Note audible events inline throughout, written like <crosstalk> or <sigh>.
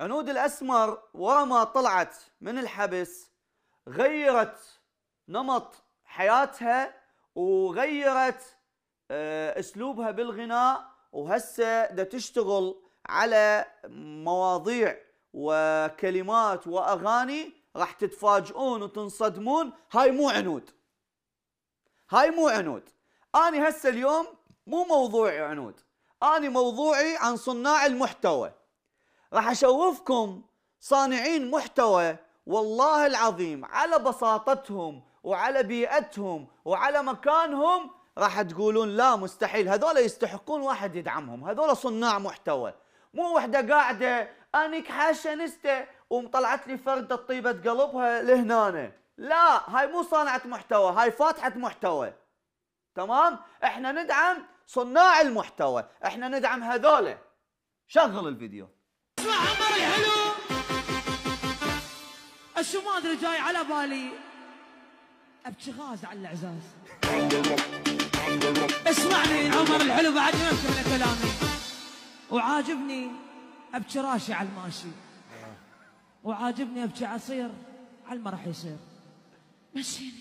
عنود الأسمر ورا ما طلعت من الحبس غيرت نمط حياتها وغيرت آه، اسلوبها بالغناء وهسه دا تشتغل على مواضيع وكلمات واغاني راح تتفاجئون وتنصدمون هاي مو عنود هاي مو عنود أنا هسه اليوم مو موضوعي عنود أنا موضوعي عن صناع المحتوى راح اشوفكم صانعين محتوى والله العظيم على بساطتهم وعلى بيئتهم وعلى مكانهم راح تقولون لا مستحيل هذول يستحقون واحد يدعمهم هذول صناع محتوى مو وحده قاعده كحاشة نستة ومطلعت لي فرده طيبه قلبها لهنا لا هاي مو صانعه محتوى هاي فاتحه محتوى تمام احنا ندعم صناع المحتوى احنا ندعم هذول شغل الفيديو اسمع عمري حلو شو ما ادري جاي على بالي ابكي غاز على الاعزاز اسمعني عمر الحلو بعد ما من كلامي وعاجبني ابكي راشي على الماشي وعاجبني ابكي عصير على ما راح يصير مشيني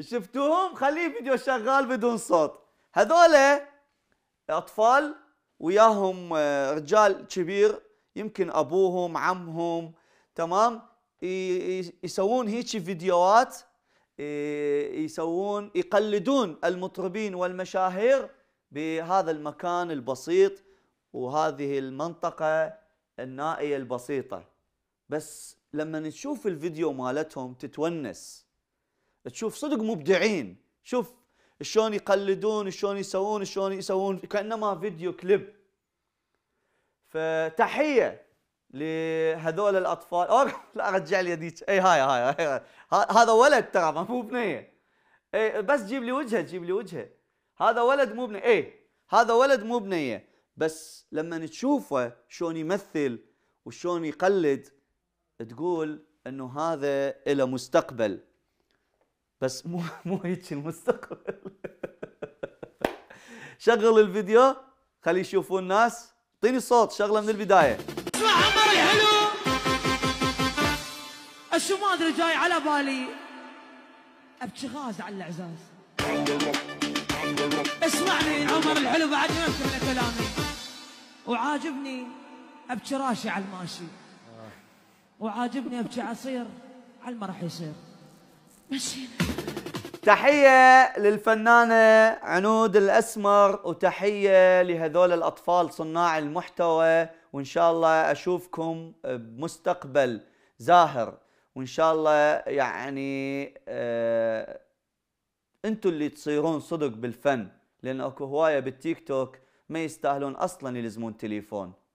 شفتوهم خليه فيديو شغال بدون صوت هذولا اطفال وياهم آه، رجال كبير يمكن ابوهم عمهم تمام يسوون هيك فيديوهات آه، يسوون يقلدون المطربين والمشاهير بهذا المكان البسيط وهذه المنطقة النائية البسيطة بس لما تشوف الفيديو مالتهم تتونس تشوف صدق مبدعين شوف شلون يقلدون شلون يسوون شلون يسوون كانما فيديو كليب فتحيه لهذول الاطفال أو <laughs> لا ارجع لي هذيك اي هاي هاي, هاي. هذا ولد ترى مو بنيه اي بس جيب لي وجهه جيب لي وجهه هذا ولد مو بنيه اي هذا ولد مو بنيه بس لما تشوفه شلون يمثل وشلون يقلد تقول انه هذا له مستقبل بس مو <laughs> مو هيك المستقبل <laughs> شغل الفيديو خلي يشوفوا الناس اعطيني صوت شغله من البدايه اسمع عمري حلو شو ما ادري جاي على بالي ابكي غاز على الاعزاز اسمعني عمر الحلو بعد ما يمكن كلامي وعاجبني ابكي راشي على الماشي وعاجبني ابكي عصير على ما راح يصير تحية للفنانة عنود الأسمر وتحية لهذول الأطفال صناع المحتوى وإن شاء الله أشوفكم بمستقبل زاهر وإن شاء الله يعني آه، أنتوا اللي تصيرون صدق بالفن لأن أكو هواية بالتيك توك ما يستاهلون أصلا يلزمون تليفون